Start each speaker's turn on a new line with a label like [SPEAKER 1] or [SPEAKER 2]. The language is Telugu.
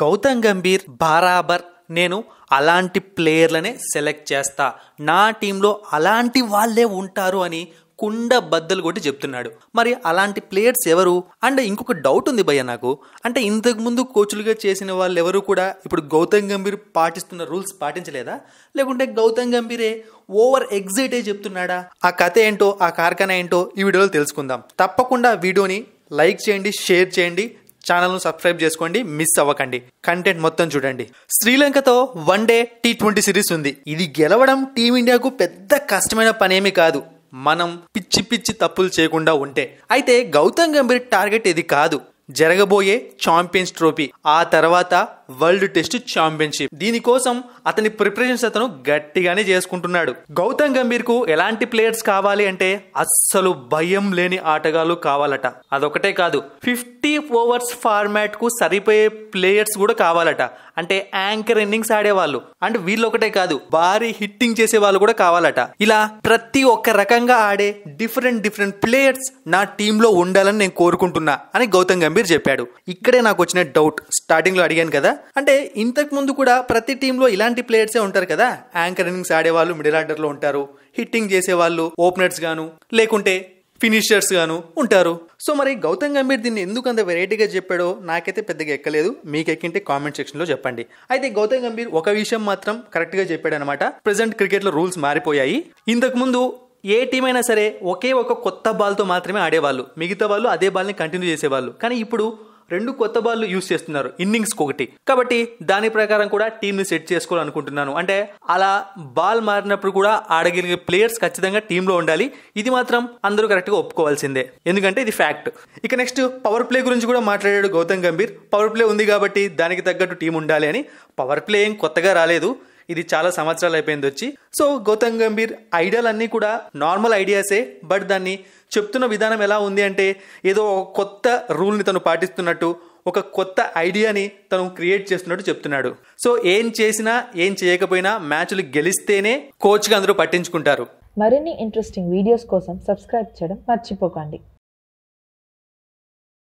[SPEAKER 1] గౌతమ్ గంభీర్ బారాబర్ నేను అలాంటి ప్లేయర్లనే సెలెక్ట్ చేస్తా నా టీంలో అలాంటి వాళ్ళే ఉంటారు అని కుండ బద్దలు కొట్టి చెప్తున్నాడు మరి అలాంటి ప్లేయర్స్ ఎవరు అండ్ ఇంకొక డౌట్ ఉంది భయ్య నాకు అంటే ఇంతకుముందు కోచ్లుగా చేసిన వాళ్ళు ఎవరు కూడా ఇప్పుడు గౌతమ్ గంభీర్ పాటిస్తున్న రూల్స్ పాటించలేదా లేకుంటే గౌతమ్ గంభీరే ఓవర్ ఎగ్జైటే చెప్తున్నాడా ఆ కథ ఏంటో ఆ కార్ఖానా ఏంటో ఈ వీడియోలో తెలుసుకుందాం తప్పకుండా వీడియోని లైక్ చేయండి షేర్ చేయండి ఛానల్ను సబ్స్క్రైబ్ చేసుకోండి మిస్ అవ్వకండి కంటెంట్ మొత్తం చూడండి శ్రీలంకతో one day T twenty series ఉంది ఇది గెలవడం టీమిండియాకు పెద్ద కష్టమైన పనేమీ కాదు మనం పిచ్చి పిచ్చి తప్పులు చేయకుండా ఉంటే అయితే గౌతమ్ గంభీర్ టార్గెట్ ఇది కాదు జరగబోయే ఛాంపియన్స్ ట్రోఫీ ఆ తర్వాత వరల్డ్ టెస్ట్ ఛాంపియన్షిప్ దీనికోసం అతని ప్రిపరేషన్స్ అతను గట్టిగానే చేసుకుంటున్నాడు గౌతమ్ గంభీర్ కు ఎలాంటి ప్లేయర్స్ కావాలి అంటే అస్సలు భయం లేని ఆటగాళ్ళు కావాలట అదొకటే కాదు ఫిఫ్టీ ఓవర్స్ ఫార్మాట్ కు సరిపోయే ప్లేయర్స్ కూడా కావాలట అంటే యాంకర్ ఇన్నింగ్స్ ఆడేవాళ్ళు అండ్ వీళ్ళు ఒకటే కాదు భారీ హిట్టింగ్ చేసే వాళ్ళు కూడా కావాలట ఇలా ప్రతి ఒక్క రకంగా ఆడే డిఫరెంట్ డిఫరెంట్ ప్లేయర్స్ నా టీంలో ఉండాలని నేను కోరుకుంటున్నా అని గౌతమ్ గంభీర్ చెప్పాడు ఇక్కడే నాకు వచ్చిన డౌట్ స్టార్టింగ్లో అడిగాను కదా అంటే ఇంతకు ముందు కూడా ప్రతి టీంలో ఇలాంటి ప్లేయర్సే ఉంటారు కదా యాంకర్ ఇన్నింగ్స్ ఆడేవాళ్ళు మిడిల్ ఆర్డర్లో ఉంటారు హిట్టింగ్ చేసే వాళ్ళు ఓపెనర్స్ గాను లేకుంటే ఫినిషర్స్ గాను ఉంటారు సో మరి గౌతమ్ గంభీర్ దీన్ని ఎందుకు అంత వెరైటీగా చెప్పాడో నాకైతే పెద్దగా ఎక్కలేదు మీకు ఎక్కింటే కామెంట్ సెక్షన్లో చెప్పండి అయితే గౌతమ్ గంభీర్ ఒక విషయం మాత్రం కరెక్ట్గా చెప్పాడనమాట ప్రజెంట్ క్రికెట్లో రూల్స్ మారిపోయాయి ఇంతకుముందు ఏ టీం అయినా సరే ఒకే ఒక కొత్త బాల్తో మాత్రమే ఆడేవాళ్ళు మిగతా వాళ్ళు అదే బాల్ని కంటిన్యూ చేసేవాళ్ళు కానీ ఇప్పుడు రెండు కొత్త బాల్లు యూస్ చేస్తున్నారు ఇన్నింగ్స్ ఒకటి కాబట్టి దాని ప్రకారం కూడా టీంని సెట్ చేసుకోవాలనుకుంటున్నాను అంటే అలా బాల్ మారినప్పుడు కూడా ఆడగలిగే ప్లేయర్స్ ఖచ్చితంగా టీంలో ఉండాలి ఇది మాత్రం అందరూ కరెక్ట్గా ఒప్పుకోవాల్సిందే ఎందుకంటే ఇది ఫ్యాక్ట్ ఇక నెక్స్ట్ పవర్ ప్లే గురించి కూడా మాట్లాడాడు గౌతమ్ గంభీర్ పవర్ ప్లే ఉంది కాబట్టి దానికి తగ్గట్టు టీం ఉండాలి అని పవర్ ప్లే ఏం కొత్తగా రాలేదు ఇది చాలా సంవత్సరాలు అయిపోయింది వచ్చి సో గౌతమ్ గంభీర్ ఐడియాలు అన్నీ కూడా నార్మల్ ఐడియాసే బట్ దాన్ని చెప్తున్న విధానం ఎలా ఉంది అంటే ఏదో ఒక కొత్త రూల్ని తను పాటిస్తున్నట్టు ఒక కొత్త ఐడియాని తను క్రియేట్ చేస్తున్నట్టు చెప్తున్నాడు సో ఏం చేసినా ఏం చేయకపోయినా మ్యాచ్లు గెలిస్తేనే కోచ్గా అందరూ పట్టించుకుంటారు మరిన్ని ఇంట్రెస్టింగ్ వీడియోస్ కోసం సబ్స్క్రైబ్ చేయడం మర్చిపోకండి